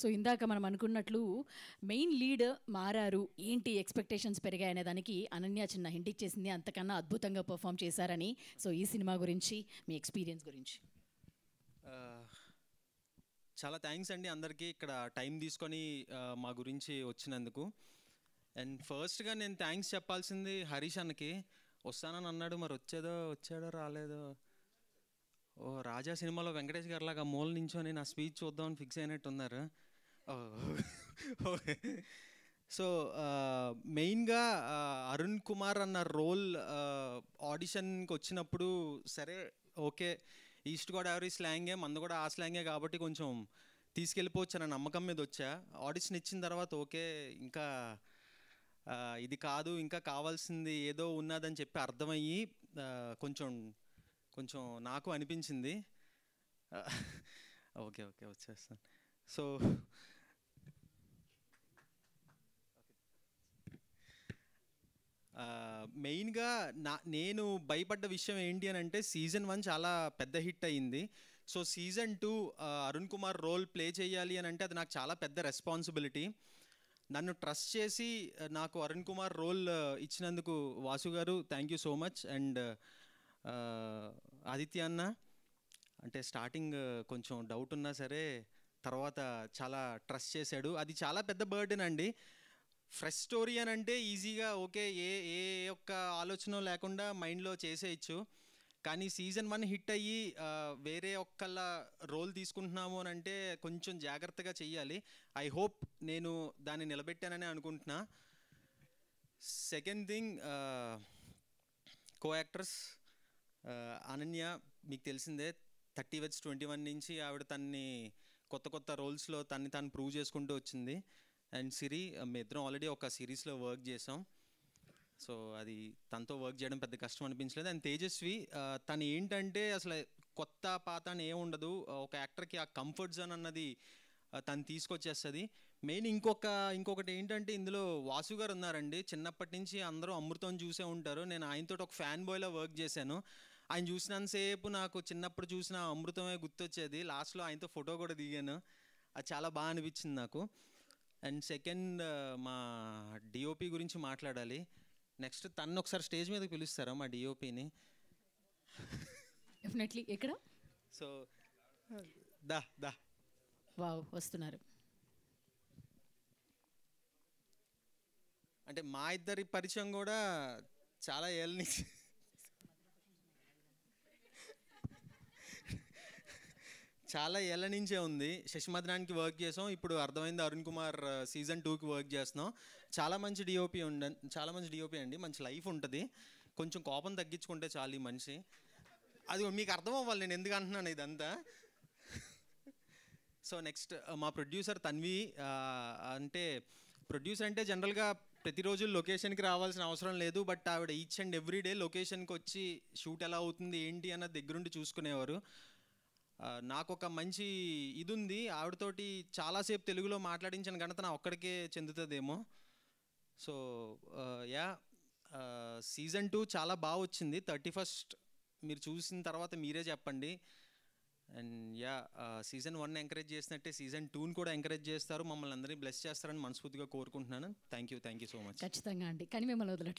so ఇందాక మనం అనుకున్నట్లు మెయిన్ లీడ్ మారారు ఏంటి ఎక్స్పెక్టేషన్స్ పెరిగాయనే దానికి అనన్య చిన్న హింట్ ఇచ్చేసింది అంతకన్నా అద్భుతంగా పర్ఫామ్ చేశారని సో ఈ సినిమా గురించి మీ ఎక్స్పీరియన్స్ గురించి చాలా థ్యాంక్స్ అండి అందరికీ ఇక్కడ టైం తీసుకొని మా గురించి వచ్చినందుకు అండ్ ఫస్ట్గా నేను థ్యాంక్స్ చెప్పాల్సింది హరీష్ అన్నకి వస్తానని అన్నాడు మరి వచ్చేదో వచ్చాడో రాలేదో ఓ రాజా సినిమాలో వెంకటేష్ గారు లాగా మూల నించొని నా స్పీచ్ చూద్దామని ఫిక్స్ అయినట్టున్నారు సో మెయిన్గా అరుణ్ కుమార్ అన్న రోల్ ఆడిషన్కి వచ్చినప్పుడు సరే ఓకే ఈస్ట్ గోదావరి స్లాంగే మంద కూడా ఆ స్లాంగే కాబట్టి కొంచెం తీసుకెళ్ళిపోవచ్చు అన్న నమ్మకం మీద వచ్చా ఆడిషన్ ఇచ్చిన తర్వాత ఓకే ఇంకా ఇది కాదు ఇంకా కావాల్సింది ఏదో ఉన్నదని చెప్పి అర్థమయ్యి కొంచెం కొంచెం నాకు అనిపించింది ఓకే ఓకే వచ్చేస్తాను సో మెయిన్గా నా నేను భయపడ్డ విషయం ఏంటి అని అంటే సీజన్ వన్ చాలా పెద్ద హిట్ అయ్యింది so season two Arun Kumar role play చేయాలి అని అంటే అది నాకు చాలా పెద్ద రెస్పాన్సిబిలిటీ నన్ను ట్రస్ట్ చేసి నాకు అరుణ్ కుమార్ రోల్ ఇచ్చినందుకు Vasu garu thank you so much and Aditya అన్న అంటే స్టార్టింగ్ కొంచెం డౌట్ ఉన్నా సరే తర్వాత చాలా ట్రస్ట్ చేశాడు అది చాలా పెద్ద బర్డెన్ అండి ఫ్రెష్ స్టోరీ అని అంటే ఈజీగా ఓకే ఏ ఏ ఒక్క ఆలోచన లేకుండా మైండ్లో చేసేయచ్చు కానీ సీజన్ వన్ హిట్ అయ్యి వేరే ఒక్కళ్ళ రోల్ తీసుకుంటున్నాము అని అంటే కొంచెం జాగ్రత్తగా చెయ్యాలి ఐ హోప్ నేను దాన్ని నిలబెట్టానని అనుకుంటున్నా second thing co actors Ananya మీకు తెలిసిందే థర్టీ వచ్చి ట్వంటీ వన్ నుంచి ఆవిడ తన్ని కొత్త కొత్త రోల్స్లో తన్ని తను ప్రూవ్ చేసుకుంటూ వచ్చింది అండ్ సిరి మేమిద్దరం ఆల్రెడీ ఒక సిరీస్లో వర్క్ చేసాం సో అది తనతో వర్క్ చేయడం పెద్ద కష్టం అనిపించలేదు అండ్ తేజస్వి తను ఏంటంటే అసలు కొత్త పాత అని ఏముండదు ఒక యాక్టర్కి ఆ కంఫర్ట్ జోన్ అన్నది తను తీసుకొచ్చేస్తుంది మెయిన్ ఇంకొక ఇంకొకటి ఏంటంటే ఇందులో వాసు గారు ఉన్నారండి చిన్నప్పటి నుంచి అందరూ అమృతం చూసే ఉంటారు నేను ఆయనతో ఒక ఫ్యాన్ బాయ్లో వర్క్ చేశాను ఆయన చూసినంతసేపు నాకు చిన్నప్పుడు చూసిన అమృతమే గుర్తొచ్చేది లాస్ట్లో ఆయనతో ఫోటో కూడా దిగాను అది చాలా బాగా అనిపించింది నాకు అండ్ సెకండ్ uh, మా డిఓపి గురించి మాట్లాడాలి నెక్స్ట్ తను ఒకసారి స్టేజ్ మీదకి పిలుస్తారా మా డిఓపిని డెఫినెట్లీ ఎక్కడ సో దా దా వావ్ వస్తున్నారు అంటే మా ఇద్దరి పరిచయం కూడా చాలా ఏళ్ళ నుంచి చాలా ఏళ్ళ నుంచే ఉంది శశిమధనానికి వర్క్ చేసాం ఇప్పుడు అర్థమైంది అరుణ్ కుమార్ సీజన్ టూకి వర్క్ చేస్తున్నాం చాలా మంచి డిఓపి ఉండ చాలా మంచి డిఓపి అండి మంచి లైఫ్ ఉంటుంది కొంచెం కోపం తగ్గించుకుంటే చాలు ఈ మనిషి అది మీకు అర్థం అవ్వాలి నేను ఎందుకు అంటున్నాను ఇదంతా సో నెక్స్ట్ మా ప్రొడ్యూసర్ తన్వి అంటే ప్రొడ్యూసర్ అంటే జనరల్గా ప్రతిరోజు లొకేషన్కి రావాల్సిన అవసరం లేదు బట్ ఆవిడ ఈచ్ అండ్ ఎవ్రీ డే లొకేషన్కి వచ్చి షూట్ ఎలా అవుతుంది ఏంటి అన్న దగ్గరుండి చూసుకునేవారు నాకు ఒక మంచి ఇది ఉంది ఆవిడతోటి చాలాసేపు తెలుగులో మాట్లాడించిన ఘనత నా ఒక్కడికే చెందుతుందేమో సో యా సీజన్ టూ చాలా బాగా వచ్చింది థర్టీ ఫస్ట్ మీరు చూసిన తర్వాత మీరే చెప్పండి and yeah season one encourage చేసినట్టే సీజన్ టూని కూడా ఎంకరేజ్ చేస్తారు మమ్మల్ని అందరినీ బ్లెస్ చేస్తారని మనస్ఫూర్తిగా కోరుకుంటున్నాను thank you thank you so much ఖచ్చితంగా అండి కానీ మిమ్మల్ని